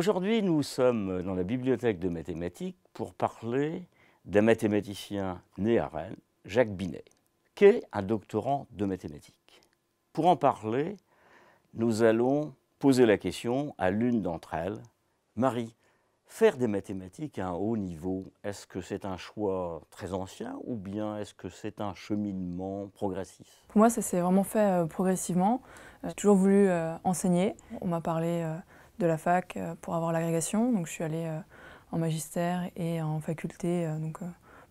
Aujourd'hui, nous sommes dans la bibliothèque de mathématiques pour parler d'un mathématicien né à Rennes, Jacques Binet, qui est un doctorant de mathématiques. Pour en parler, nous allons poser la question à l'une d'entre elles, Marie. Faire des mathématiques à un haut niveau, est-ce que c'est un choix très ancien ou bien est-ce que c'est un cheminement progressif Pour moi, ça s'est vraiment fait euh, progressivement. Euh, j'ai toujours voulu euh, enseigner. On m'a parlé de la fac euh, pour avoir l'agrégation. Donc je suis allée euh, en magistère et en faculté euh, donc,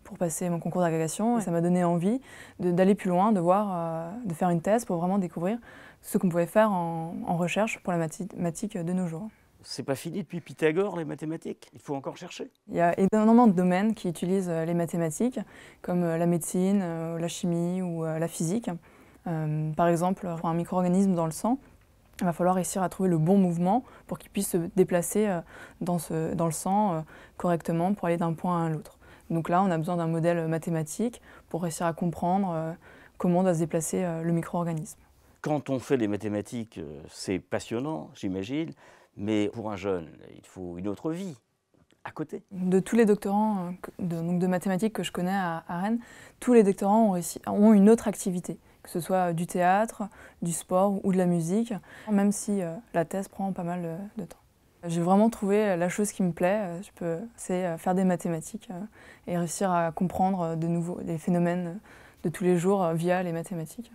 pour passer mon concours d'agrégation. Et ça m'a donné envie d'aller plus loin, de voir, de faire une thèse pour vraiment découvrir ce qu'on pouvait faire en, recherche pour la mathématique de nos jours. C'est pas fini depuis Pythagore, les mathématiques. Il faut encore chercher. Il y a énormément de domaines qui utilisent les mathématiques, comme la médecine, la chimie ou la physique. par exemple, un micro-organisme dans le sang, il va falloir réussir à trouver le bon mouvement pour qu'il puisse se déplacer euh, dans, le sang euh, correctement pour aller d'un point à l'autre. Donc là, on a besoin d'un modèle euh, mathématique pour réussir à comprendre comment doit se déplacer le micro-organisme. Quand on fait les mathématiques, c'est passionnant, j'imagine, mais pour un jeune, il faut une autre vie à côté. De tous les doctorants de, mathématiques que je connais à, Rennes, tous les doctorants réussi, ont une autre activité que ce soit du théâtre, du sport ou de la musique, même si euh, la thèse prend pas mal euh, de temps. J'ai vraiment trouvé euh, la chose qui me plaît, c'est faire des mathématiques et réussir à comprendre de nouveau les phénomènes de tous les jours via les mathématiques.